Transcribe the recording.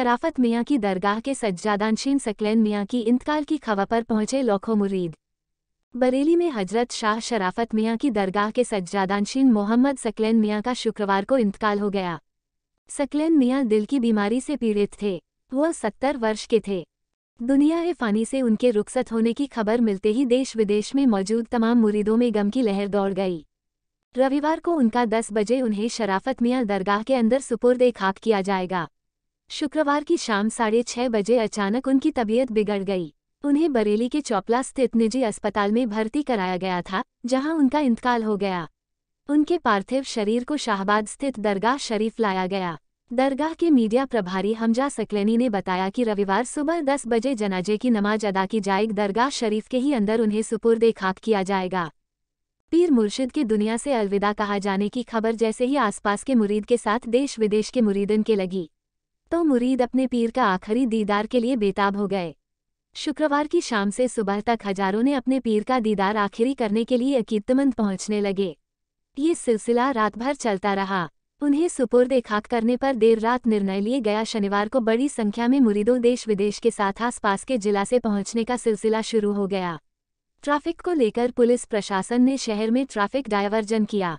शराफत मियाँ की दरगाह के सज्जादानशीन सकलैन मियाँ की इंतकाल की खबर पर पहुंचे लोखो मुरीद बरेली में हजरत शाह शराफत मियाँ की दरगाह के सज्जादानशीन मोहम्मद सकलैन मियाँ का शुक्रवार को इंतकाल हो गया सकलैन मियाँ दिल की बीमारी से पीड़ित थे वह सत्तर वर्ष के थे दुनिया ए फ़ानी से उनके रुखसत होने की खबर मिलते ही देश विदेश में मौजूद तमाम मुरीदों में गम की लहर दौड़ गई रविवार को उनका 10 बजे उन्हें शराफत मियाँ दरगाह के अंदर सुपुर्द खाक किया जाएगा शुक्रवार की शाम साढ़े छह बजे अचानक उनकी तबीयत बिगड़ गई उन्हें बरेली के चौपला स्थित निजी अस्पताल में भर्ती कराया गया था जहां उनका इंतकाल हो गया उनके पार्थिव शरीर को शाहबाद स्थित दरगाह शरीफ लाया गया दरगाह के मीडिया प्रभारी हमजा सकलेनी ने बताया कि रविवार सुबह 10 बजे जनाजे की नमाज अदा की जाएगी दरगाह शरीफ के ही अंदर उन्हें सुपुर्द खाक किया जाएगा पीर मुर्शिद के दुनिया से अलविदा कहा जाने की खबर जैसे ही आसपास के मुरीद के साथ देश विदेश के मुरीदन के लगी तो मुरीद अपने पीर का आखिरी दीदार के लिए बेताब हो गए शुक्रवार की शाम से सुबह तक हजारों ने अपने पीर का दीदार आखिरी करने के लिए अकीदतमंद पहुंचने लगे ये सिलसिला रात भर चलता रहा उन्हें सुपुर्द खाक करने पर देर रात निर्णय लिए गया शनिवार को बड़ी संख्या में मुरीदों देश विदेश के साथ आसपास के जिला से पहुंचने का सिलसिला शुरू हो गया ट्रैफिक को लेकर पुलिस प्रशासन ने शहर में ट्रैफिक डायवर्जन किया